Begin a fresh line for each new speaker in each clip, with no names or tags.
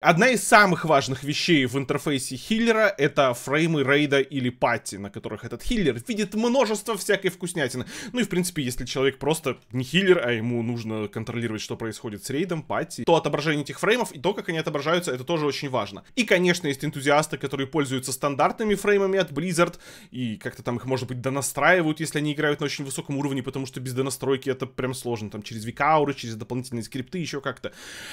Одна из самых важных вещей в интерфейсе хиллера — это фреймы рейда или пати, на которых этот хиллер видит множество всякой вкуснятины. Ну и, в принципе, если человек просто не хиллер, а ему нужно контролировать, что происходит с рейдом, пати, то отображение этих фреймов и то, как они отображаются, это тоже очень важно. И, конечно, есть энтузиасты, которые пользуются стандартными фреймами от Blizzard, и как-то там их, может быть, донастраивают, если они играют на очень высоком уровне, потому что без донастройки это прям сложно, там, через викауры, через дополнительные скрипты, еще как-то.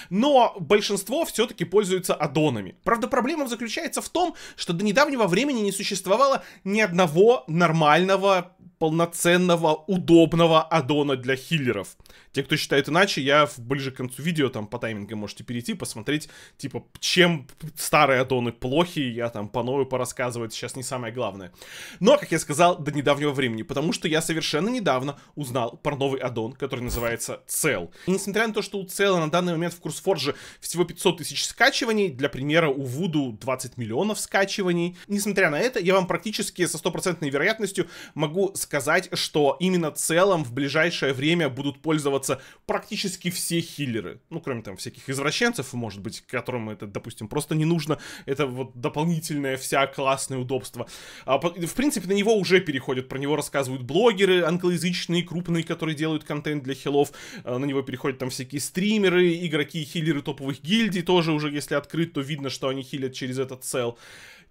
Но большинство все-таки пользуются аддонами. Правда, проблема заключается в том, что до недавнего времени не существовало ни одного нормального, полноценного, удобного аддона для хиллеров. Те, кто считает иначе, я в ближе к концу видео там по таймингам можете перейти, посмотреть, типа, чем старые аддоны плохи, я там по новой порассказываю, это сейчас не самое главное. Но, как я сказал, до недавнего времени, потому что я совершенно недавно узнал про новый аддон, который называется Цел. И несмотря на то, что у Цела на данный момент в Курсфорже всего 500 тысяч скачиваний, для примера, у Вуду 20 миллионов скачиваний, несмотря на это, я вам практически со стопроцентной вероятностью могу сказать, что именно целом в ближайшее время будут пользоваться пользоваться практически все хиллеры. Ну, кроме там всяких извращенцев, может быть, которым это, допустим, просто не нужно. Это вот дополнительное вся классное удобство. А, в принципе, на него уже переходят. Про него рассказывают блогеры англоязычные, крупные, которые делают контент для хилов. А, на него переходят там всякие стримеры, игроки и хиллеры топовых гильдий тоже уже, если открыть, то видно, что они хилят через этот цел.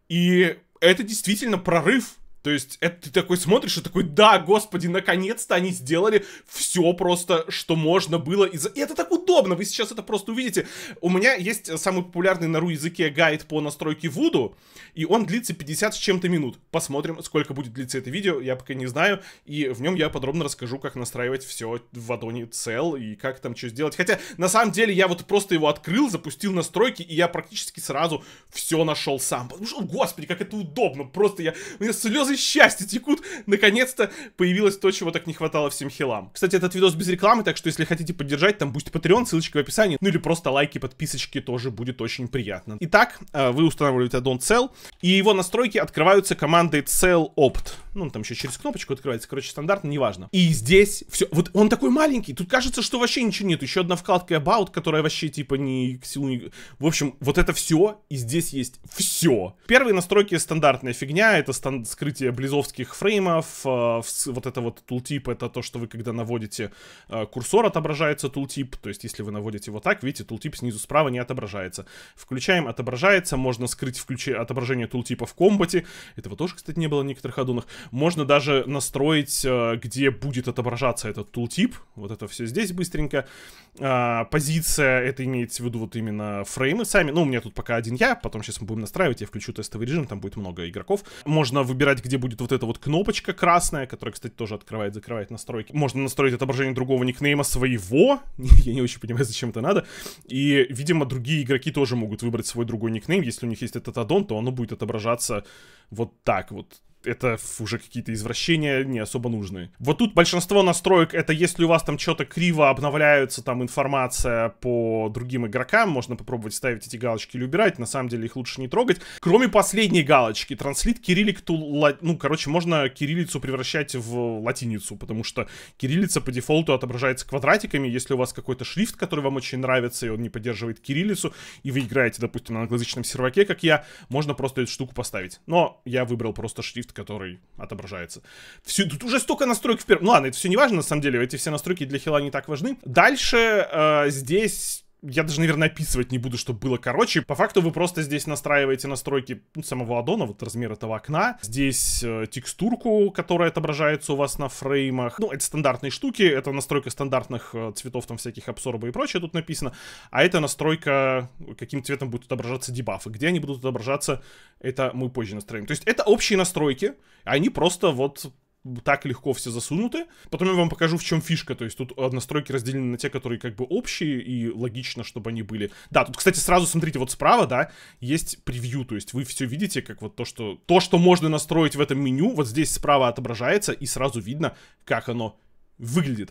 И это действительно прорыв то есть, это ты такой смотришь и такой, да, господи, наконец-то они сделали все просто, что можно было. И это так удобно, вы сейчас это просто увидите. У меня есть самый популярный на ру языке гайд по настройке Вуду, и он длится 50 с чем-то минут. Посмотрим, сколько будет длиться это видео, я пока не знаю, и в нем я подробно расскажу, как настраивать все в адоне цел и как там что сделать. Хотя, на самом деле, я вот просто его открыл, запустил настройки, и я практически сразу все нашел сам. Потому что, господи, как это удобно, просто я... У меня слезы слезы счастья текут. Наконец-то появилось то, чего так не хватало всем хилам. Кстати, этот видос без рекламы, так что если хотите поддержать, там будет Patreon, ссылочка в описании. Ну или просто лайки, подписочки тоже будет очень приятно. Итак, э, вы устанавливаете аддон Cell, и его настройки открываются командой Cell Opt. Ну, там еще через кнопочку открывается, короче, стандартно, неважно. И здесь все. Вот он такой маленький, тут кажется, что вообще ничего нет. Еще одна вкладка About, которая вообще типа не к силу... Не... В общем, вот это все, и здесь есть все. Первые настройки стандартная фигня, это стан... скрытие близовских фреймов, э, вот это вот тултип, это то, что вы когда наводите э, курсор, отображается тултип, то есть если вы наводите вот так, видите, тултип снизу справа не отображается. Включаем, отображается, можно скрыть включи... отображение тултипа в комбате, этого тоже, кстати, не было в некоторых аддонах. Можно даже настроить, э, где будет отображаться этот тултип. Вот это все здесь быстренько. А, позиция, это имеется в виду вот именно фреймы сами. Ну, у меня тут пока один я, потом сейчас мы будем настраивать, я включу тестовый режим, там будет много игроков. Можно выбирать, где будет вот эта вот кнопочка красная, которая, кстати, тоже открывает, закрывает настройки. Можно настроить отображение другого никнейма своего. я не очень понимаю, зачем это надо. И, видимо, другие игроки тоже могут выбрать свой другой никнейм. Если у них есть этот аддон, то оно будет отображаться вот так вот это уже какие-то извращения не особо нужны. Вот тут большинство настроек это если у вас там что-то криво обновляются там информация по другим игрокам, можно попробовать ставить эти галочки или убирать, на самом деле их лучше не трогать. Кроме последней галочки, транслит кириллик ту, ну, короче, можно кириллицу превращать в латиницу, потому что кириллица по дефолту отображается квадратиками, если у вас какой-то шрифт, который вам очень нравится, и он не поддерживает кириллицу, и вы играете, допустим, на англоязычном серваке, как я, можно просто эту штуку поставить. Но я выбрал просто шрифт, который отображается. Все, тут уже столько настроек в первом... Ну ладно, это все не важно, на самом деле, эти все настройки для хила не так важны. Дальше э, здесь я даже, наверное, описывать не буду, чтобы было короче. По факту вы просто здесь настраиваете настройки ну, самого аддона, вот размер этого окна. Здесь э, текстурку, которая отображается у вас на фреймах. Ну, это стандартные штуки, это настройка стандартных э, цветов, там всяких абсорба и прочее тут написано. А это настройка, каким цветом будут отображаться дебафы. Где они будут отображаться, это мы позже настроим. То есть это общие настройки, а они просто вот так легко все засунуты. Потом я вам покажу, в чем фишка. То есть тут э, настройки разделены на те, которые как бы общие, и логично, чтобы они были. Да, тут, кстати, сразу смотрите, вот справа, да, есть превью. То есть вы все видите, как вот то, что, то, что можно настроить в этом меню, вот здесь справа отображается, и сразу видно, как оно выглядит.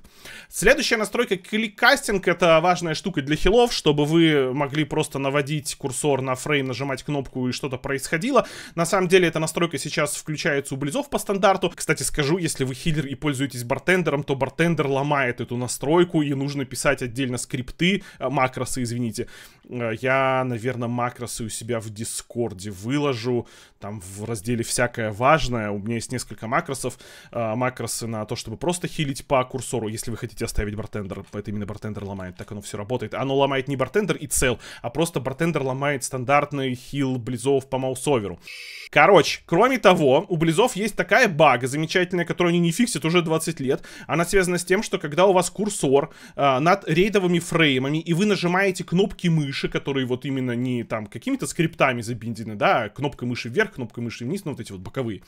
Следующая настройка кликастинг, это важная штука для хилов, чтобы вы могли просто наводить курсор на фрейм, нажимать кнопку и что-то происходило. На самом деле эта настройка сейчас включается у близов по стандарту. Кстати, скажу, если вы хилер и пользуетесь бартендером, то бартендер ломает эту настройку и нужно писать отдельно скрипты, э, макросы, извините, Э, я, наверное, макросы у себя в Дискорде выложу, там в разделе «Всякое важное». У меня есть несколько макросов. Э, макросы на то, чтобы просто хилить по курсору, если вы хотите оставить бартендер. Это именно бартендер ломает, так оно все работает. Оно ломает не бартендер и цел, а просто бартендер ломает стандартный хил близов по маусоверу. Короче, кроме того, у близов есть такая бага замечательная, которую они не фиксят уже 20 лет. Она связана с тем, что когда у вас курсор э, над рейдовыми фреймами, и вы нажимаете кнопки мыши, клавиши, которые вот именно не там какими-то скриптами забиндены, да, кнопка мыши вверх, кнопка мыши вниз, ну вот эти вот боковые,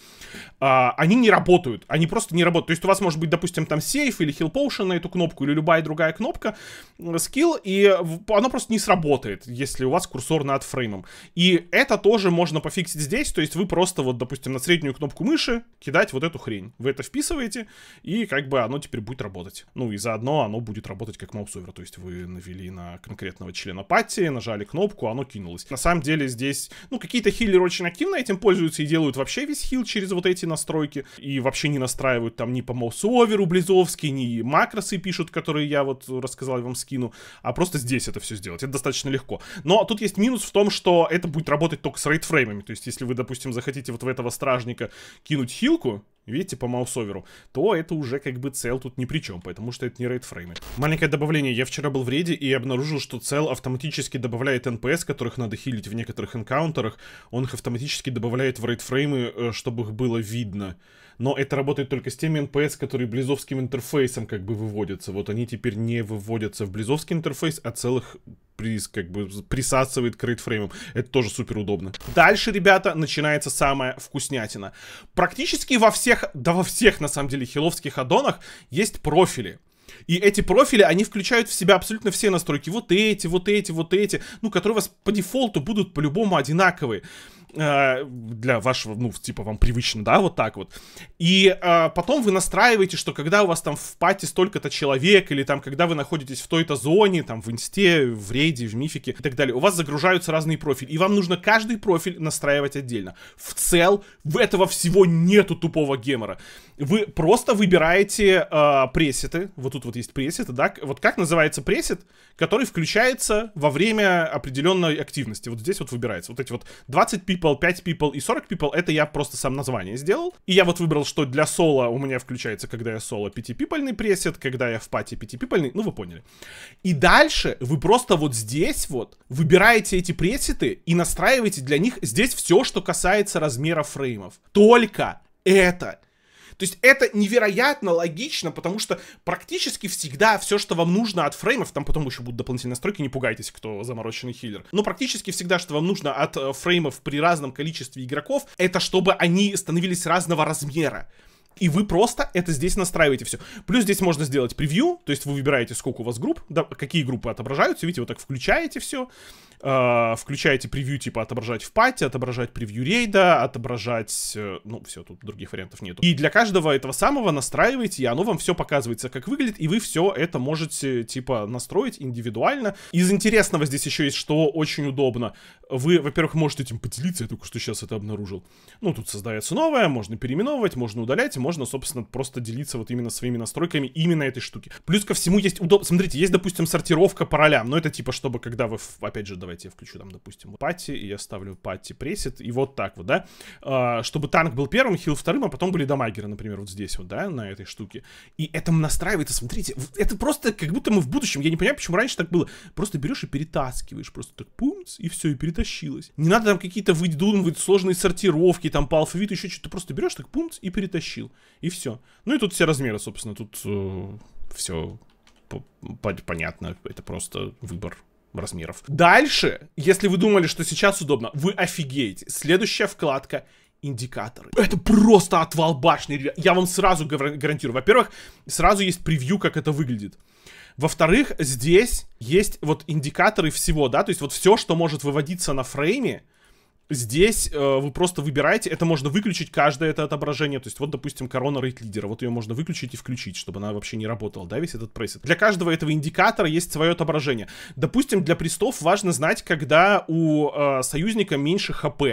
а, они не работают, они просто не работают. То есть у вас может быть, допустим, там сейф или хил potion на эту кнопку или любая другая кнопка, э, скилл, и оно просто не сработает, если у вас курсор над фреймом. И это тоже можно пофиксить здесь, то есть вы просто вот, допустим, на среднюю кнопку мыши кидать вот эту хрень. Вы это вписываете, и как бы оно теперь будет работать. Ну и заодно оно будет работать как маус-овер, то есть вы навели на конкретного члена пати, карте, нажали кнопку, оно кинулось. На самом деле здесь, ну, какие-то хиллеры очень активно этим пользуются и делают вообще весь хил через вот эти настройки. И вообще не настраивают там ни по моусоверу Близовский, ни макросы пишут, которые я вот рассказал вам скину, а просто здесь это все сделать. Это достаточно легко. Но тут есть минус в том, что это будет работать только с рейтфреймами. То есть, если вы, допустим, захотите вот в этого стражника кинуть хилку, видите, по маусоверу, то это уже как бы цел тут ни при чем, потому что это не рейдфреймы. Маленькое добавление. Я вчера был в рейде и обнаружил, что цел автоматически добавляет НПС, которых надо хилить в некоторых энкаунтерах. Он их автоматически добавляет в рейдфреймы, э, чтобы их было видно. Но это работает только с теми НПС, которые близовским интерфейсом как бы выводятся. Вот они теперь не выводятся в близовский интерфейс, а целых прис, как бы присасывает к рейтфреймам. Это тоже супер удобно. Дальше, ребята, начинается самая вкуснятина. Практически во всех, да во всех, на самом деле, хиловских аддонах есть профили. И эти профили, они включают в себя абсолютно все настройки. Вот эти, вот эти, вот эти, ну, которые у вас по дефолту будут по-любому одинаковые. Э, для вашего, ну, типа, вам привычно, да, вот так вот. И а, потом вы настраиваете, что когда у вас там в пати столько-то человек, или там, когда вы находитесь в той-то зоне, там, в инсте, в рейде, в мифике и так далее, у вас загружаются разные профили, и вам нужно каждый профиль настраивать отдельно. В цел этого всего нету тупого гемора вы просто выбираете э, пресеты. Вот тут вот есть пресеты, да? Вот как называется пресет, который включается во время определенной активности. Вот здесь вот выбирается. Вот эти вот 20 people, 5 people и 40 people, это я просто сам название сделал. И я вот выбрал, что для соло у меня включается, когда я соло 5-пипольный пресет, когда я в пати 5-пипольный, ну вы поняли. И дальше вы просто вот здесь вот выбираете эти пресеты и настраиваете для них здесь все, что касается размера фреймов. Только это. То есть это невероятно логично, потому что практически всегда все, что вам нужно от фреймов, там потом еще будут дополнительные настройки, не пугайтесь, кто замороченный хиллер, но практически всегда, что вам нужно от э, фреймов при разном количестве игроков, это чтобы они становились разного размера. И вы просто это здесь настраиваете все. Плюс здесь можно сделать превью, то есть вы выбираете, сколько у вас групп, да, какие группы отображаются, видите, вот так включаете все э, включаете превью, типа, отображать в пате, отображать превью рейда, отображать... Э, ну, все, тут других вариантов нету. И для каждого этого самого настраиваете, и оно вам все показывается, как выглядит, и вы все это можете, типа, настроить индивидуально. Из интересного здесь еще есть, что очень удобно. Вы, во-первых, можете этим типа, поделиться, я только что сейчас это обнаружил. Ну, тут создается новое, можно переименовывать, можно удалять, можно, собственно, просто делиться вот именно своими настройками именно этой штуки. Плюс ко всему есть удобно... Смотрите, есть, допустим, сортировка по ролям, но это типа, чтобы когда вы, опять же, давайте давайте я включу там, допустим, пати, и я ставлю пати пресет, и вот так вот, да, а, чтобы танк был первым, хил вторым, а потом были дамагеры, например, вот здесь вот, да, на этой штуке. И это настраивается, смотрите, это просто как будто мы в будущем, я не понимаю, почему раньше так было, просто берешь и перетаскиваешь, просто так пумц, и все, и перетащилось. Не надо там какие-то выдумывать сложные сортировки, там по алфавиту еще что-то, просто берешь так пумц и перетащил, и все. Ну и тут все размеры, собственно, тут э, все понятно, это просто выбор размеров. Дальше, если вы думали, что сейчас удобно, вы офигеете. Следующая вкладка индикаторы. Это просто отвал башни, ребят. Я вам сразу гарантирую. Во-первых, сразу есть превью, как это выглядит. Во-вторых, здесь есть вот индикаторы всего, да, то есть вот все, что может выводиться на фрейме, Здесь э, вы просто выбираете, это можно выключить каждое это отображение, то есть вот, допустим, корона рейт лидера, вот ее можно выключить и включить, чтобы она вообще не работала, да, весь этот пресет. Для каждого этого индикатора есть свое отображение. Допустим, для престов важно знать, когда у э, союзника меньше хп,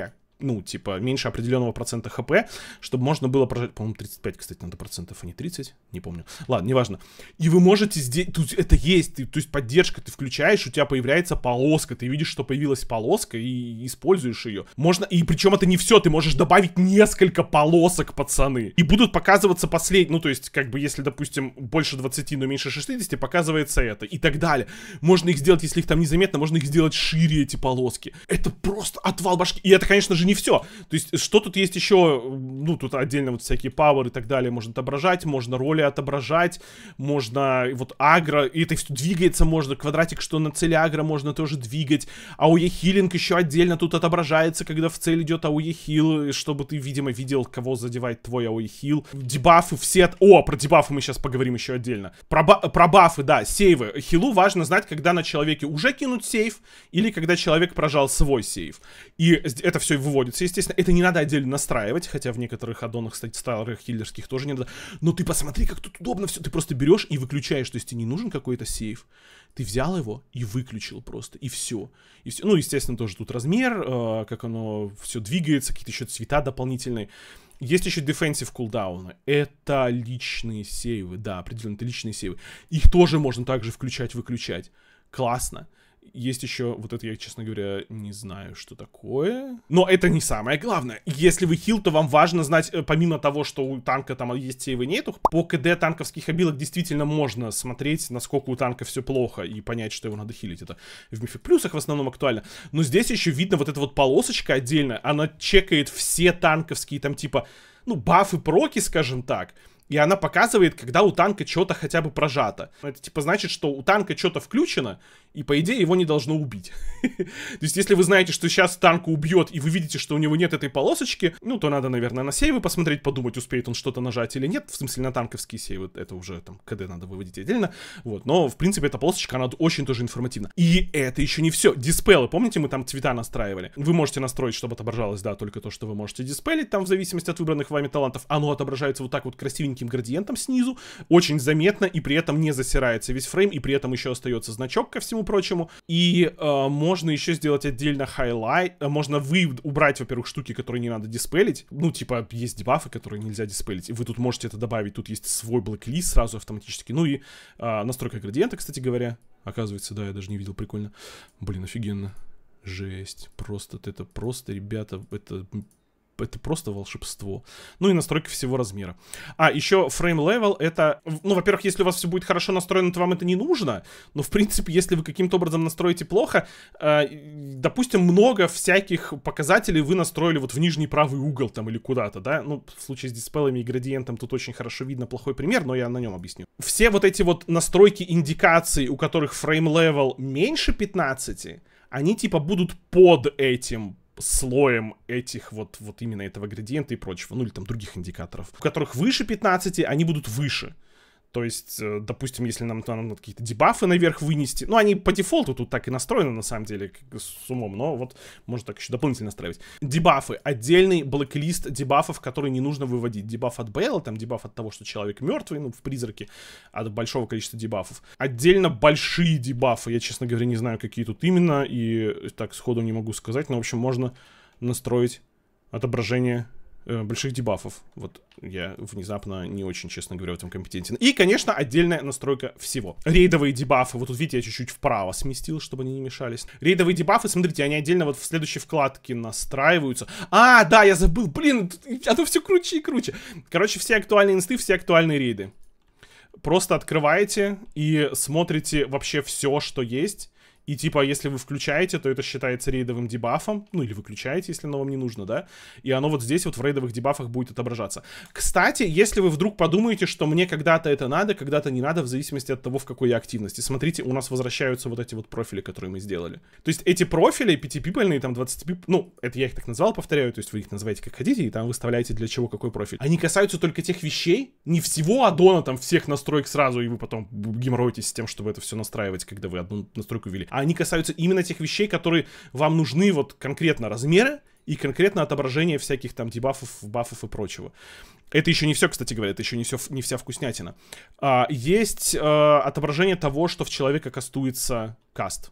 ну, типа, меньше определенного процента хп, чтобы можно было прожать, по-моему, 35, кстати, надо процентов, а не 30, не помню. Ладно, неважно. И вы можете здесь, тут это есть, ты, то есть поддержка, ты включаешь, у тебя появляется полоска, ты видишь, что появилась полоска и используешь ее. Можно, и причем это не все, ты можешь добавить несколько полосок, пацаны. И будут показываться последние, ну, то есть, как бы, если, допустим, больше 20, но меньше 60, показывается это, и так далее. Можно их сделать, если их там незаметно, можно их сделать шире, эти полоски. Это просто отвал башки. И это, конечно же, не не все. То есть, что тут есть еще, ну, тут отдельно вот всякие пауэр и так далее можно отображать, можно роли отображать, можно вот агро, и это все двигается можно, квадратик, что на цели агро можно тоже двигать, а у хилинг еще отдельно тут отображается, когда в цель идет ауе хил, чтобы ты, видимо, видел, кого задевает твой ауе хил. Дебафы все... От... О, про дебафы мы сейчас поговорим еще отдельно. Про, ба... про бафы, да, сейвы. Хилу важно знать, когда на человеке уже кинуть сейв, или когда человек прожал свой сейв. И это все в вводится, естественно. Это не надо отдельно настраивать, хотя в некоторых аддонах, кстати, старых хиллерских тоже не надо. Но ты посмотри, как тут удобно все. Ты просто берешь и выключаешь, то есть тебе не нужен какой-то сейф. Ты взял его и выключил просто, и все. и все. Ну, естественно, тоже тут размер, э, как оно все двигается, какие-то еще цвета дополнительные. Есть еще defensive кулдауны. Это личные сейвы, да, определенно, это личные сейвы. Их тоже можно также включать-выключать. Классно. Есть еще, вот это я, честно говоря, не знаю, что такое. Но это не самое главное. Если вы хил, то вам важно знать, э, помимо того, что у танка там есть сейвы нету, по КД танковских обилок действительно можно смотреть, насколько у танка все плохо, и понять, что его надо хилить. Это в мифик плюсах в основном актуально. Но здесь еще видно вот эта вот полосочка отдельная, она чекает все танковские там типа, ну, бафы, проки, скажем так. И она показывает, когда у танка что-то хотя бы прожато. Это типа значит, что у танка что-то включено, и, по идее, его не должно убить. то есть, если вы знаете, что сейчас танк убьет, и вы видите, что у него нет этой полосочки, ну, то надо, наверное, на сейвы посмотреть, подумать, успеет он что-то нажать или нет. В смысле, на танковские сейвы, это уже там КД надо выводить отдельно. Вот, но, в принципе, эта полосочка, она очень тоже информативна. И это еще не все. Диспелы, помните, мы там цвета настраивали? Вы можете настроить, чтобы отображалось, да, только то, что вы можете диспелить, там, в зависимости от выбранных вами талантов. Оно отображается вот так вот красивеньким градиентом снизу, очень заметно, и при этом не засирается весь фрейм, и при этом еще остается значок ко всему всему прочему. И э, можно еще сделать отдельно хайлайт, э, можно вы убрать, во-первых, штуки, которые не надо диспелить, ну, типа, есть дебафы, которые нельзя диспелить, и вы тут можете это добавить, тут есть свой блэк-лист сразу автоматически, ну и э, настройка градиента, кстати говоря, оказывается, да, я даже не видел, прикольно. Блин, офигенно. Жесть, просто это просто, ребята, это это просто волшебство. Ну и настройки всего размера. А, еще frame level это... Ну, во-первых, если у вас все будет хорошо настроено, то вам это не нужно. Но, в принципе, если вы каким-то образом настроите плохо, э, допустим, много всяких показателей вы настроили вот в нижний правый угол там или куда-то, да? Ну, в случае с диспеллами и градиентом тут очень хорошо видно плохой пример, но я на нем объясню. Все вот эти вот настройки индикаций, у которых frame level меньше 15, они типа будут под этим слоем этих вот, вот именно этого градиента и прочего, ну или там других индикаторов, у которых выше 15, они будут выше. То есть, э, допустим, если нам там какие-то дебафы наверх вынести, ну, они по дефолту тут так и настроены, на самом деле, с умом, но вот можно так еще дополнительно настраивать. Дебафы. Отдельный блэк дебафов, которые не нужно выводить. Дебаф от Бейла, там дебаф от того, что человек мертвый, ну, в призраке, от большого количества дебафов. Отдельно большие дебафы. Я, честно говоря, не знаю, какие тут именно, и так сходу не могу сказать, но, в общем, можно настроить отображение Э, больших дебафов. Вот я внезапно не очень, честно говоря, в этом компетентен. И, конечно, отдельная настройка всего. Рейдовые дебафы. Вот тут, видите, я чуть-чуть вправо сместил, чтобы они не мешались. Рейдовые дебафы, смотрите, они отдельно вот в следующей вкладке настраиваются. А, да, я забыл. Блин, а то все круче и круче. Короче, все актуальные инсты, все актуальные рейды. Просто открываете и смотрите вообще все, что есть и типа, если вы включаете, то это считается рейдовым дебафом. Ну, или выключаете, если оно вам не нужно, да. И оно вот здесь вот в рейдовых дебафах будет отображаться. Кстати, если вы вдруг подумаете, что мне когда-то это надо, когда-то не надо, в зависимости от того, в какой я активности. Смотрите, у нас возвращаются вот эти вот профили, которые мы сделали. То есть эти профили, пятипипельные, там 20 пип... Ну, это я их так назвал, повторяю, то есть вы их называете как хотите, и там выставляете для чего какой профиль. Они касаются только тех вещей, не всего адона там всех настроек сразу, и вы потом геморроитесь с тем, чтобы это все настраивать, когда вы одну настройку ввели а они касаются именно тех вещей, которые вам нужны вот конкретно размеры, и конкретно отображение всяких там дебафов, бафов и прочего. Это еще не все, кстати говоря, это еще не, все, не вся вкуснятина. А, есть а, отображение того, что в человека кастуется каст.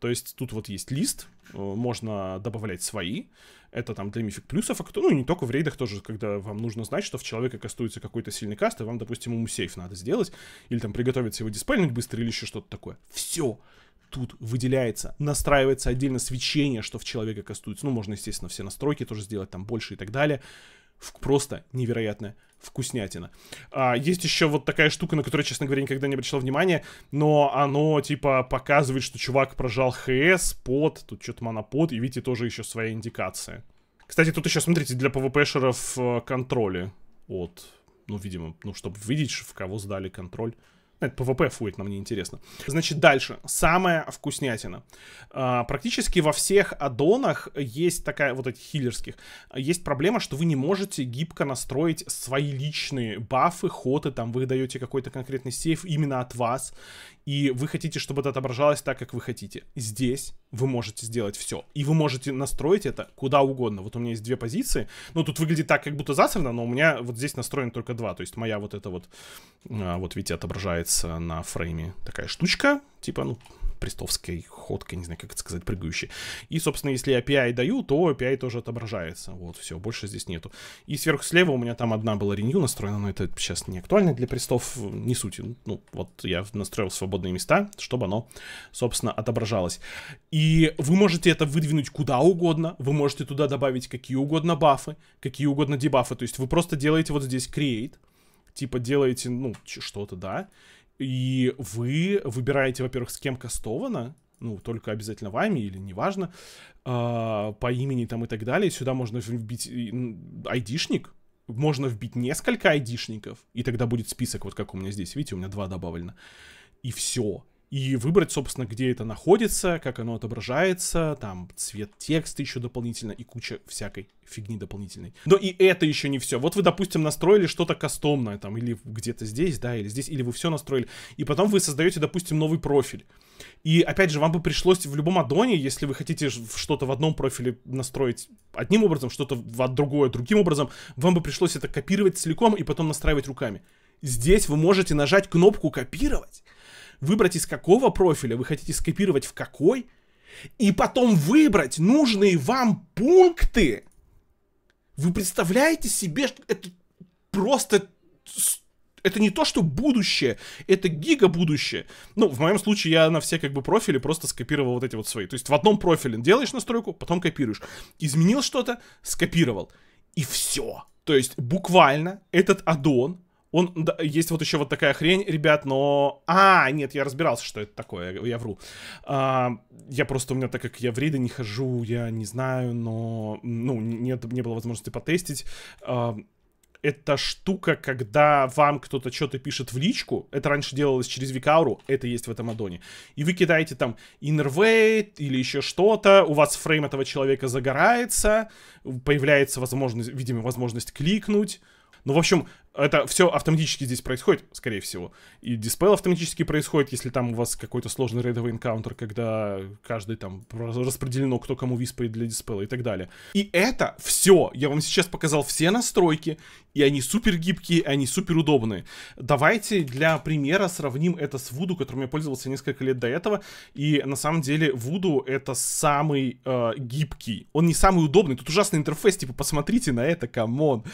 То есть тут вот есть лист, э, можно добавлять свои. Это там для мифик плюсов, а кто, ну не только в рейдах тоже, когда вам нужно знать, что в человека кастуется какой-то сильный каст, и вам, допустим, ему сейф надо сделать, или там приготовить его диспельник быстро, или еще что-то такое. Все тут выделяется, настраивается отдельно свечение, что в человека кастуется. Ну, можно, естественно, все настройки тоже сделать, там больше и так далее. Просто невероятная вкуснятина. А, есть еще вот такая штука, на которую, честно говоря, никогда не обращал внимания, но оно, типа, показывает, что чувак прожал ХС, под, тут что-то монопод, и видите, тоже еще своя индикация. Кстати, тут еще, смотрите, для ПВПшеров э, контроли от, ну, видимо, ну, чтобы видеть, в кого сдали контроль. Ну, это ПВП фуит нам неинтересно. Значит, дальше. Самая вкуснятина. А, практически во всех аддонах есть такая, вот этих хиллерских, есть проблема, что вы не можете гибко настроить свои личные бафы, ходы, там вы даете какой-то конкретный сейф именно от вас, и вы хотите, чтобы это отображалось так, как вы хотите. Здесь вы можете сделать все. И вы можете настроить это куда угодно. Вот у меня есть две позиции. Ну, тут выглядит так, как будто засрано, но у меня вот здесь настроен только два. То есть моя вот эта вот, а, вот видите, отображается появляется на фрейме такая штучка, типа, ну, престовской ходкой, не знаю, как это сказать, прыгающей. И, собственно, если API даю, то API тоже отображается. Вот, все, больше здесь нету. И сверху слева у меня там одна была ренью настроена, но это сейчас не актуально для престов, не суть. Ну, вот я настроил свободные места, чтобы оно, собственно, отображалось. И вы можете это выдвинуть куда угодно, вы можете туда добавить какие угодно бафы, какие угодно дебафы. То есть вы просто делаете вот здесь create, типа делаете, ну, что-то, да, и вы выбираете, во-первых, с кем кастовано, ну, только обязательно вами или неважно, э, по имени там и так далее. Сюда можно вбить айдишник, можно вбить несколько айдишников, и тогда будет список, вот как у меня здесь, видите, у меня два добавлено. И все и выбрать, собственно, где это находится, как оно отображается, там цвет текста еще дополнительно и куча всякой фигни дополнительной. Но и это еще не все. Вот вы, допустим, настроили что-то кастомное там или где-то здесь, да, или здесь, или вы все настроили, и потом вы создаете, допустим, новый профиль. И опять же, вам бы пришлось в любом аддоне, если вы хотите что-то в одном профиле настроить одним образом, что-то в другое другим образом, вам бы пришлось это копировать целиком и потом настраивать руками. Здесь вы можете нажать кнопку «Копировать», выбрать из какого профиля вы хотите скопировать в какой, и потом выбрать нужные вам пункты. Вы представляете себе, что это просто... Это не то, что будущее, это гига будущее. Ну, в моем случае я на все как бы профили просто скопировал вот эти вот свои. То есть в одном профиле делаешь настройку, потом копируешь. Изменил что-то, скопировал. И все. То есть буквально этот аддон он, да, есть вот еще вот такая хрень, ребят, но... А, нет, я разбирался, что это такое, я, я вру. А, я просто, у меня, так как я в рейды не хожу, я не знаю, но... Ну, нет, не было возможности потестить. А, это штука, когда вам кто-то что-то пишет в личку, это раньше делалось через Викауру, это есть в этом аддоне, и вы кидаете там innervate или еще что-то, у вас фрейм этого человека загорается, появляется возможность, видимо, возможность кликнуть, ну, в общем, это все автоматически здесь происходит, скорее всего. И диспел автоматически происходит, если там у вас какой-то сложный рейдовый энкаунтер, когда каждый там распределено, кто кому виспает для диспела и так далее. И это все. Я вам сейчас показал все настройки, и они супер гибкие, они супер удобные. Давайте для примера сравним это с Вуду, которым я пользовался несколько лет до этого. И на самом деле Вуду это самый э, гибкий. Он не самый удобный. Тут ужасный интерфейс, типа посмотрите на это, камон.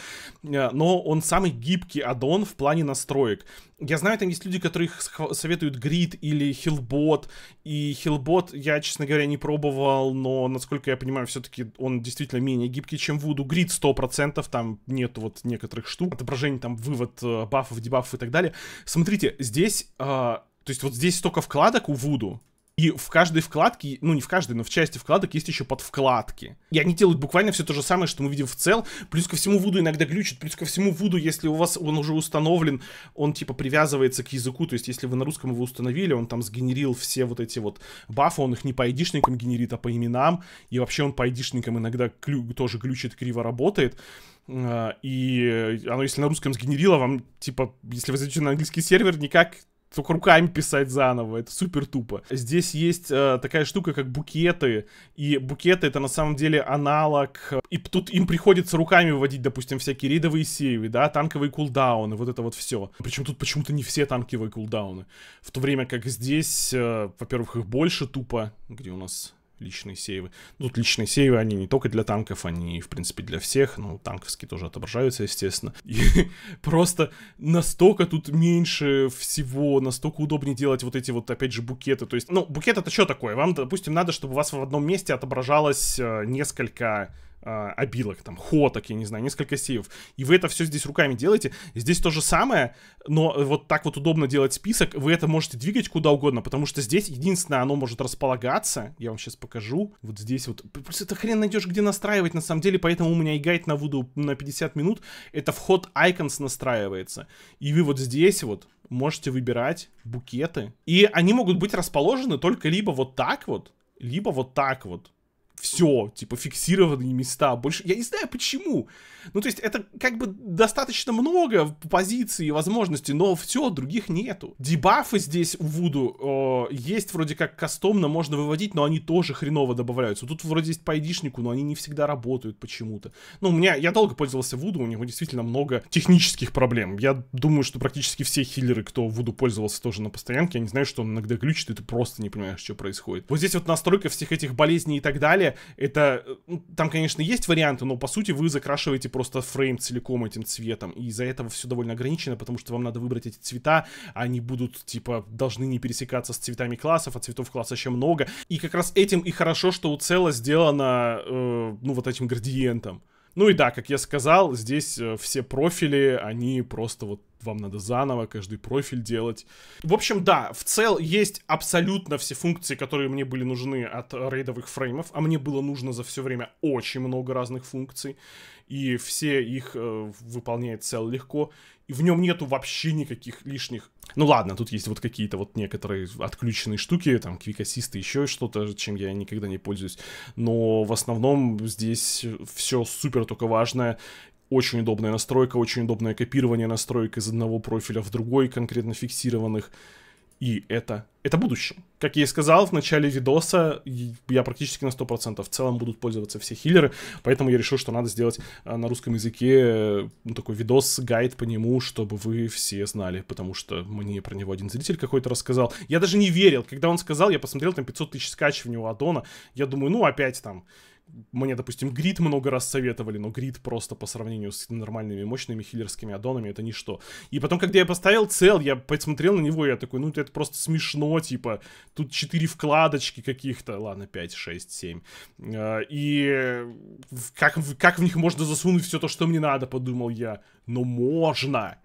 Э, но он самый гибкий гибкий аддон в плане настроек. Я знаю, там есть люди, которые советуют грид или хилбот. И хилбот я, честно говоря, не пробовал, но, насколько я понимаю, все-таки он действительно менее гибкий, чем вуду. Грид 100%, там нет вот некоторых штук, отображений, там вывод э, бафов, дебафов и так далее. Смотрите, здесь... Э, то есть вот здесь столько вкладок у Вуду, и в каждой вкладке, ну не в каждой, но в части вкладок есть еще подвкладки. И они делают буквально все то же самое, что мы видим в цел. Плюс ко всему Вуду иногда глючит, плюс ко всему Вуду, если у вас он уже установлен, он типа привязывается к языку. То есть если вы на русском его установили, он там сгенерил все вот эти вот бафы, он их не по айдишникам генерит, а по именам. И вообще он по айдишникам иногда глю, тоже глючит, криво работает. А, и оно, если на русском сгенерило, вам, типа, если вы зайдете на английский сервер, никак только руками писать заново, это супер тупо. Здесь есть э, такая штука, как букеты, и букеты это на самом деле аналог, и тут им приходится руками вводить, допустим, всякие рейдовые сейвы, да, танковые кулдауны, вот это вот все. Причем тут почему-то не все танковые кулдауны, в то время как здесь, э, во-первых, их больше тупо, где у нас личные сейвы. Тут ну, личные сейвы, они не только для танков, они, в принципе, для всех. Ну, танковские тоже отображаются, естественно. И просто настолько тут меньше всего, настолько удобнее делать вот эти вот, опять же, букеты. То есть, ну, букет это что такое? Вам, допустим, надо, чтобы у вас в одном месте отображалось э, несколько а, обилок, там, хоток, я не знаю, несколько сейвов. И вы это все здесь руками делаете. Здесь то же самое, но вот так вот удобно делать список. Вы это можете двигать куда угодно, потому что здесь единственное, оно может располагаться. Я вам сейчас покажу. Вот здесь вот. Плюс это хрен найдешь, где настраивать, на самом деле, поэтому у меня и гайд на Voodoo на 50 минут. Это вход Icons настраивается. И вы вот здесь вот можете выбирать букеты. И они могут быть расположены только либо вот так вот, либо вот так вот все, типа фиксированные места, больше, я не знаю почему. Ну, то есть это как бы достаточно много позиций и возможностей, но все, других нету. Дебафы здесь у Вуду э, есть вроде как кастомно, можно выводить, но они тоже хреново добавляются. Тут вроде есть по айдишнику, но они не всегда работают почему-то. Ну, у меня, я долго пользовался Вуду, у него действительно много технических проблем. Я думаю, что практически все хиллеры, кто Вуду пользовался тоже на постоянке, они знают, что он иногда глючит, и ты просто не понимаешь, что происходит. Вот здесь вот настройка всех этих болезней и так далее, это... Э, там, конечно, есть варианты, но, по сути, вы закрашиваете просто фрейм целиком этим цветом, и из-за этого все довольно ограничено, потому что вам надо выбрать эти цвета, они будут, типа, должны не пересекаться с цветами классов, а цветов класса еще много. И как раз этим и хорошо, что у Цела сделано, э, ну, вот этим градиентом. Ну и да, как я сказал, здесь э, все профили, они просто вот вам надо заново каждый профиль делать. В общем, да, в целом есть абсолютно все функции, которые мне были нужны от рейдовых фреймов, а мне было нужно за все время очень много разных функций и все их э, выполняет цел легко, и в нем нету вообще никаких лишних... Ну ладно, тут есть вот какие-то вот некоторые отключенные штуки, там квикассисты, еще что-то, чем я никогда не пользуюсь, но в основном здесь все супер только важное, очень удобная настройка, очень удобное копирование настроек из одного профиля в другой, конкретно фиксированных, и это, это будущее. Как я и сказал в начале видоса, я практически на 100% в целом будут пользоваться все хиллеры, поэтому я решил, что надо сделать э, на русском языке э, ну, такой видос, гайд по нему, чтобы вы все знали, потому что мне про него один зритель какой-то рассказал. Я даже не верил, когда он сказал, я посмотрел там 500 тысяч скачиваний у Адона, я думаю, ну опять там мне, допустим, грид много раз советовали, но грид просто по сравнению с нормальными мощными хиллерскими аддонами это ничто. И потом, когда я поставил цел, я посмотрел на него, и я такой, ну это просто смешно, типа, тут 4 вкладочки каких-то, ладно, 5, 6, 7. И как, как в них можно засунуть все то, что мне надо, подумал я. Но можно!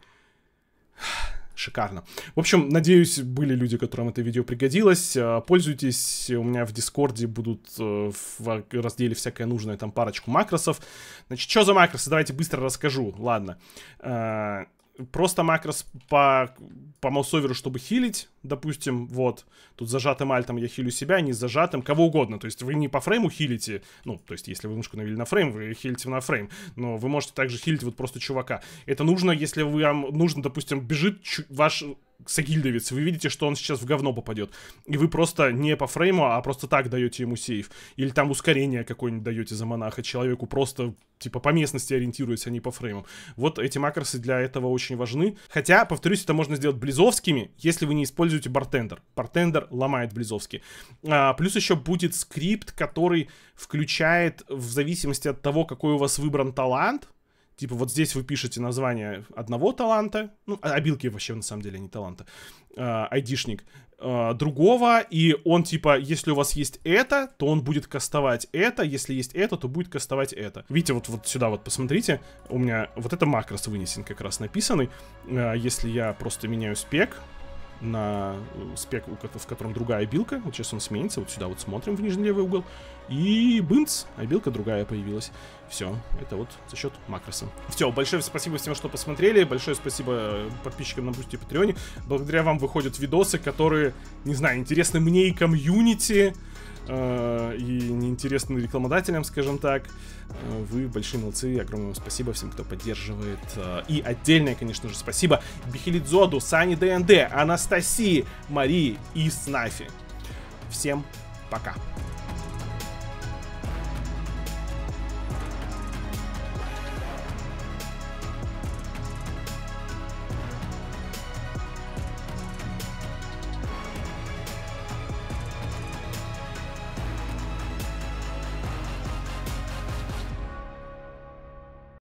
Шикарно. В общем, надеюсь, были люди, которым это видео пригодилось. Э, пользуйтесь. У меня в Дискорде будут э, в разделе всякое нужное там парочку макросов. Значит, что за макросы? Давайте быстро расскажу. Ладно. Э, просто макрос по, по маусоверу, чтобы хилить, допустим, вот, тут зажатым альтом я хилю себя, не зажатым, кого угодно, то есть вы не по фрейму хилите, ну, то есть если вы мышку навели на фрейм, вы хилите на фрейм, но вы можете также хилить вот просто чувака. Это нужно, если вы, вам нужно, допустим, бежит ваш сагильдовец, вы видите, что он сейчас в говно попадет. И вы просто не по фрейму, а просто так даете ему сейф. Или там ускорение какое-нибудь даете за монаха человеку, просто типа по местности ориентируясь, а не по фрейму. Вот эти макросы для этого очень важны. Хотя, повторюсь, это можно сделать близовскими, если вы не используете бартендер. Бартендер ломает близовски. А, плюс еще будет скрипт, который включает в зависимости от того, какой у вас выбран талант, Типа вот здесь вы пишете название одного таланта, ну, обилки вообще на самом деле не таланта, э, айдишник, а, другого, и он типа, если у вас есть это, то он будет кастовать это, если есть это, то будет кастовать это. Видите, вот, вот сюда вот посмотрите, у меня вот это макрос вынесен как раз написанный, а, если я просто меняю спек, на э, спек, в котором другая билка. Вот сейчас он сменится, вот сюда вот смотрим в нижний левый угол. И бынц, а билка другая появилась. Все, это вот за счет макроса. Все, большое спасибо всем, что посмотрели. Большое спасибо э, подписчикам на Бусти и Патреоне. Благодаря вам выходят видосы, которые, не знаю, интересны мне и комьюнити, э, и неинтересны рекламодателям, скажем так. Э, вы большие молодцы, огромное вам спасибо всем, кто поддерживает. Э, и отдельное, конечно же, спасибо Бихилидзоду, Сани ДНД, Анастасии, Марии и Снафи. Всем пока.